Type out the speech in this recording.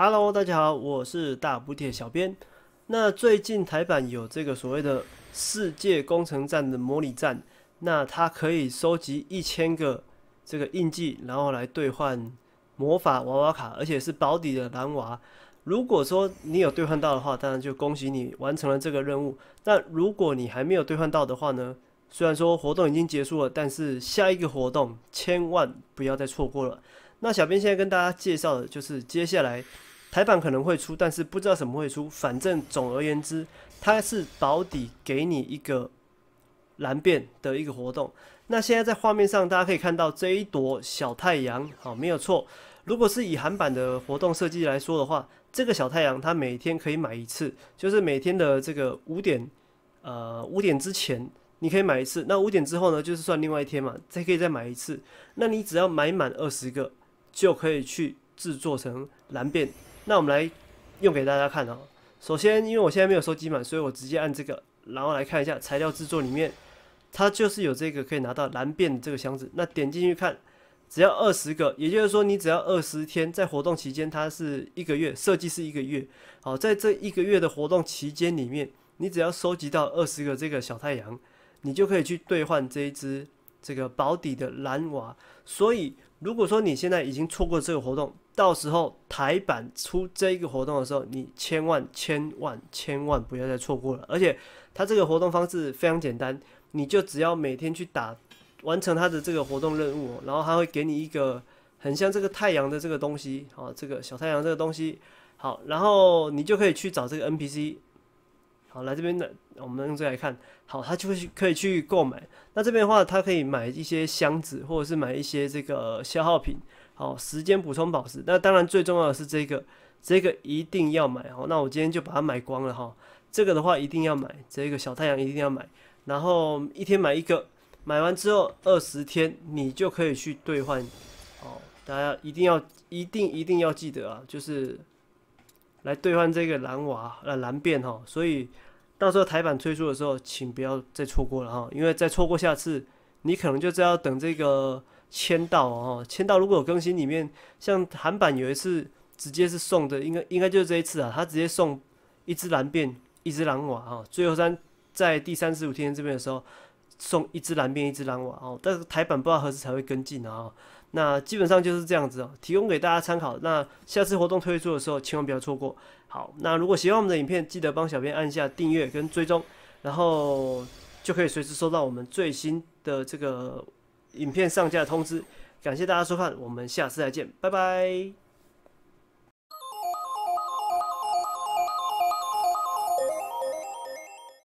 Hello，大家好，我是大补铁小编。那最近台版有这个所谓的世界工程站的模拟站，那它可以收集一千个这个印记，然后来兑换魔法娃娃卡，而且是保底的蓝娃。如果说你有兑换到的话，当然就恭喜你完成了这个任务。那如果你还没有兑换到的话呢？虽然说活动已经结束了，但是下一个活动千万不要再错过了。那小编现在跟大家介绍的就是接下来。台版可能会出，但是不知道什么会出。反正总而言之，它是保底给你一个蓝变的一个活动。那现在在画面上，大家可以看到这一朵小太阳，好，没有错。如果是以韩版的活动设计来说的话，这个小太阳它每天可以买一次，就是每天的这个五点，呃，五点之前你可以买一次。那五点之后呢，就是算另外一天嘛，再可以再买一次。那你只要买满二十个，就可以去制作成蓝变。那我们来用给大家看哦。首先，因为我现在没有收集满，所以我直接按这个，然后来看一下材料制作里面，它就是有这个可以拿到蓝变的这个箱子。那点进去看，只要二十个，也就是说你只要二十天，在活动期间它是一个月，设计是一个月。好，在这一个月的活动期间里面，你只要收集到二十个这个小太阳，你就可以去兑换这一只这个保底的蓝娃。所以，如果说你现在已经错过这个活动，到时候台版出这个活动的时候，你千万千万千万不要再错过了。而且它这个活动方式非常简单，你就只要每天去打，完成它的这个活动任务，然后它会给你一个很像这个太阳的这个东西，好，这个小太阳这个东西，好，然后你就可以去找这个 NPC，好，来这边的，我们用这来看，好，他就去可以去购买。那这边的话，他可以买一些箱子，或者是买一些这个消耗品。好，时间补充宝石，那当然最重要的是这个，这个一定要买哦。那我今天就把它买光了哈。这个的话一定要买，这个小太阳一定要买，然后一天买一个，买完之后二十天你就可以去兑换哦。大家一定要一定一定要记得啊，就是来兑换这个蓝娃蓝变哈。所以到时候台版推出的时候，请不要再错过了哈，因为再错过下次你可能就是要等这个。签到哦，签到如果有更新，里面像韩版有一次直接是送的，应该应该就是这一次啊，他直接送一只蓝变一只狼娃啊。最后三在第三十五天这边的时候送一只蓝变一只狼娃哦，但是台版不知道何时才会跟进啊。那基本上就是这样子哦，提供给大家参考。那下次活动推出的时候千万不要错过。好，那如果喜欢我们的影片，记得帮小编按下订阅跟追踪，然后就可以随时收到我们最新的这个。影片上架通知，感谢大家收看，我们下次再见，拜拜。